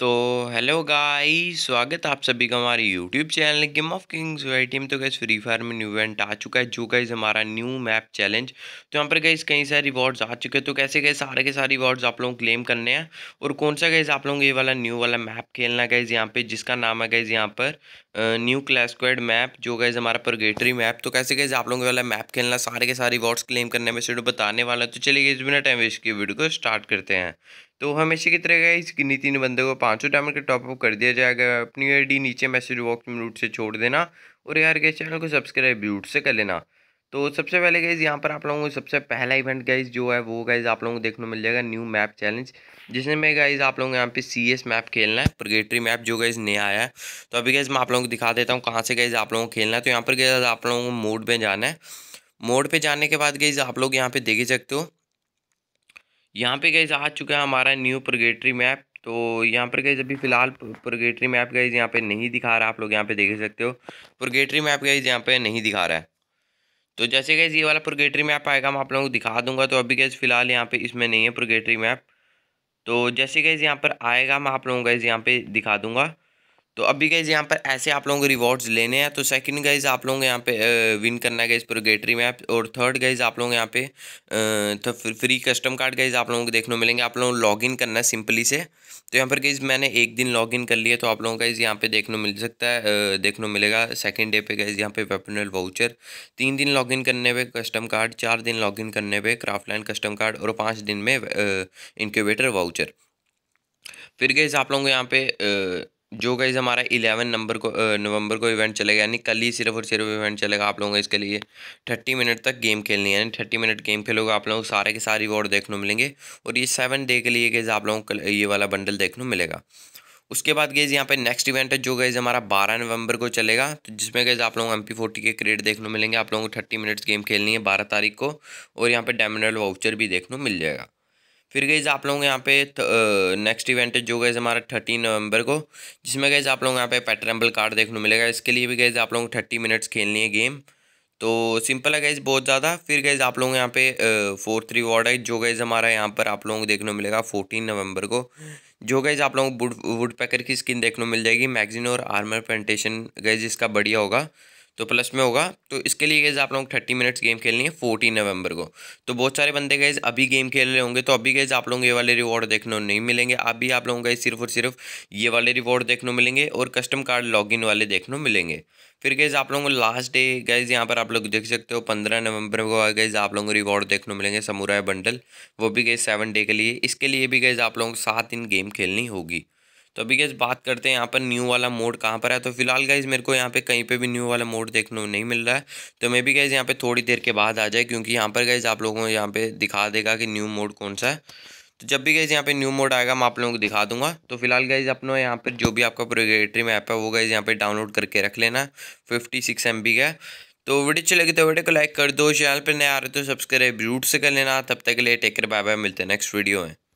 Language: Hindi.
तो हेलो गाइस स्वागत आप सभी का हमारे YouTube channel Game of Kings team तो गैस फ्री फायर में न्यू इवेंट आ चुका है जो गैस हमारा न्यू मैप चैलेंज तो यहाँ पर गए कई सारे रिवॉर्ड्स आ चुके हैं तो कैसे गए सारे के सारे रिवॉर्ड्स आप लोगों क्लेम करने हैं और कौन सा गए आप लोगों ये वाला न्यू वाला मैप खेलना गैस यहाँ पे जिसका नाम है गैस यहाँ पर न्यू क्लास क्वेड मैप जो गाइज हमारा परगेटरी मैप तो कैसे गैस आप लोगों वाला मैप खेलना सारे के सारे रिवॉर्ड्स क्लेम करने में सीडो बताने वाला तो चलिए गए बिना टाइम वेस्ट किए वीडियो को स्टार्ट करते हैं तो हमेशा की तरह इसकी नीति निबंधों को पाँचों डायमंड का टॉपअप कर दिया जाएगा अपनी आईडी नीचे मैसेज बॉक्स में रूट से छोड़ देना और यार गैस चैनल को सब्सक्राइब रूट से कर लेना तो सबसे पहले गाइज यहाँ पर आप लोगों को सबसे पहला इवेंट गाइज जो है वो गाइज आप लोगों को देखने मिल जाएगा न्यू मैप चैलेंज जिसमें मैं गाइज आप लोगों को यहाँ पे सी एस मैप खेलना है प्रोगेटरी मैप जो गाइज नया आया है तो अभी गाइज मैं आप लोगों को दिखा देता हूँ कहाँ से गाइज आप लोगों को खेलना है तो यहाँ पर गाइज आप लोगों को मोड पर जाना है मोड पर जाने के बाद गाइज आप लोग यहाँ पर देख ही सकते हो यहाँ पे गए आ चुका है हमारा न्यू प्रोगेटरी मैप तो यहाँ पर गैज़ अभी फ़िलहाल प्रोगेटरी मैप गए यहाँ पे नहीं दिखा रहा आप लोग यहाँ पे देख सकते हो प्रोगेटरी मैप गैज़ यहाँ पे नहीं दिखा रहा है तो जैसे गैस ये वाला प्रोगेटरी मैप आएगा मैं आप लोगों को दिखा दूंगा तो अभी गैज़ फ़िलहाल यहाँ पे इसमें नहीं है प्रोगेटरी मैप तो जैसे गैज़ यहाँ पर आएगा मैं आप लोगों को गैज़ यहाँ पर दिखा दूंगा तो अभी गाइज़ यहाँ पर ऐसे आप लोगों को रिवॉर्ड्स लेने हैं तो सेकंड गाइज़ आप लोगों को यहाँ पे विन करना है गाइज़ प्रोगेटरी मैप और थर्ड गाइज़ आप लोगों को यहाँ पे तो फ्री कस्टम कार्ड गाइज़ आप लोगों को देखने को मिलेंगे आप लोगों को लॉग करना है सिंपली से तो यहाँ पर गाइज़ मैंने एक दिन लॉग कर लिया तो आप लोगों को गाइज़ यहाँ पे देखने मिल सकता है देखने मिलेगा सेकेंड डे पे गाइज़ यहाँ पे वेपनल वाउचर तीन दिन लॉग करने पे कस्टम कार्ड चार दिन लॉग करने पे क्राफ्टलाइन कस्टम कार्ड और पाँच दिन में इनक्यूबेटर वाउचर फिर गए आप लोगों को यहाँ पे जो गाइज हमारा इलेवन नंबर को नवंबर को इवेंट चलेगा यानी कल ही सिर्फ और सिर्फ इवेंट चलेगा आप लोगों को इसके लिए थर्टी मिनट तक गेम खेलनी है यानी थर्टी मिनट गेम खेलोगे आप लोगों को सारे के सारे रिवॉर्ड देखने को मिलेंगे और ये सेवन डे के लिए गए आप लोगों को ये वाला बंडल देखने को मिलेगा उसके बाद गए यहाँ पे नेक्स्ट इवेंट है जो गैज़ हमारा बारह नवंबर को चलेगा तो जिसमें गए आप लोगों को एम पी फोर्टी के क्रेड देखने को मिलेंगे आप लोगों को थर्टी मिनट्स गेम खेलनी है बारह तारीख को और यहाँ पर डायमंडल वाउचर भी देखने को मिल जाएगा फिर गई आप लोग यहाँ पे नेक्स्ट इवेंट है जो गईज हमारा थर्टीन नवंबर को जिसमें गईज आप लोग यहाँ पे पेट्रम्बल कार्ड देखने को मिलेगा इसके लिए भी गए आप लोग थर्टी मिनट्स खेलनी है गेम तो सिंपल है गैज बहुत ज़्यादा फिर गैज आप लोग यहाँ पे फोर्थ रिवॉर्ड है जो गैज हमारा यहाँ पर आप लोगों को देखने को मिलेगा फोर्टीन नवंबर को जो गैज आप लोगों को वुड पैकर की स्किन देखने को मिल जाएगी मैगजीन और आर्मर प्रेजेंटेशन गैज इसका बढ़िया होगा तो प्लस में होगा तो इसके लिए गैज़ आप लोग थर्टी मिनट्स गेम खेलनी है फोर्टीन नवंबर को तो बहुत सारे बंदे गैज़ अभी गेम खेल रहे होंगे तो अभी गैज़ आप लोगों ये वाले रिवॉर्ड देखने नहीं मिलेंगे अभी आप लोगों का सिर्फ और सिर्फ ये वाले रिवॉर्ड देखने मिलेंगे और कस्टम कार्ड लॉग वाले देखने मिलेंगे फिर गैज़ आप लोगों को लास्ट डे गैज़ यहाँ पर आप लोग देख सकते हो पंद्रह नवंबर को गैज़ आप लोगों को रिवॉर्ड देखने मिलेंगे समुराय बंडल वो भी गैज़ सेवन डे के लिए इसके लिए भी गैज़ आप लोगों को सात दिन गेम खेलनी होगी तो अभी गैस बात करते हैं यहाँ पर न्यू वाला मोड कहाँ पर है तो फिलहाल गाइज मेरे को यहाँ पे कहीं पे भी न्यू वाला मोड देखने को नहीं मिल रहा है तो मे भी गैस यहाँ पे थोड़ी देर के बाद आ जाए क्योंकि यहाँ पर गैस आप लोगों को यहाँ पे दिखा देगा कि न्यू मोड कौन सा है तो जब भी गैस यहाँ पे न्यू मोड आएगा मैं आप लोगों को दिखा दूंगा तो फिलहाल गैस अपना यहाँ पर जो भी आपका प्रोगेटरी मैप है वो गैस यहाँ पे डाउनलोड करके रख लेना फिफ्टी सिक्स एम बी का तो वीडियो अच्छी लगी तो वीडियो को लाइक कर दो चैनल पर नए आ रहे तो सब्सक्राइब जरूर से कर लेना तब तक के लिए टेकर बाय बाय मिलते हैं नेक्स्ट वीडियो में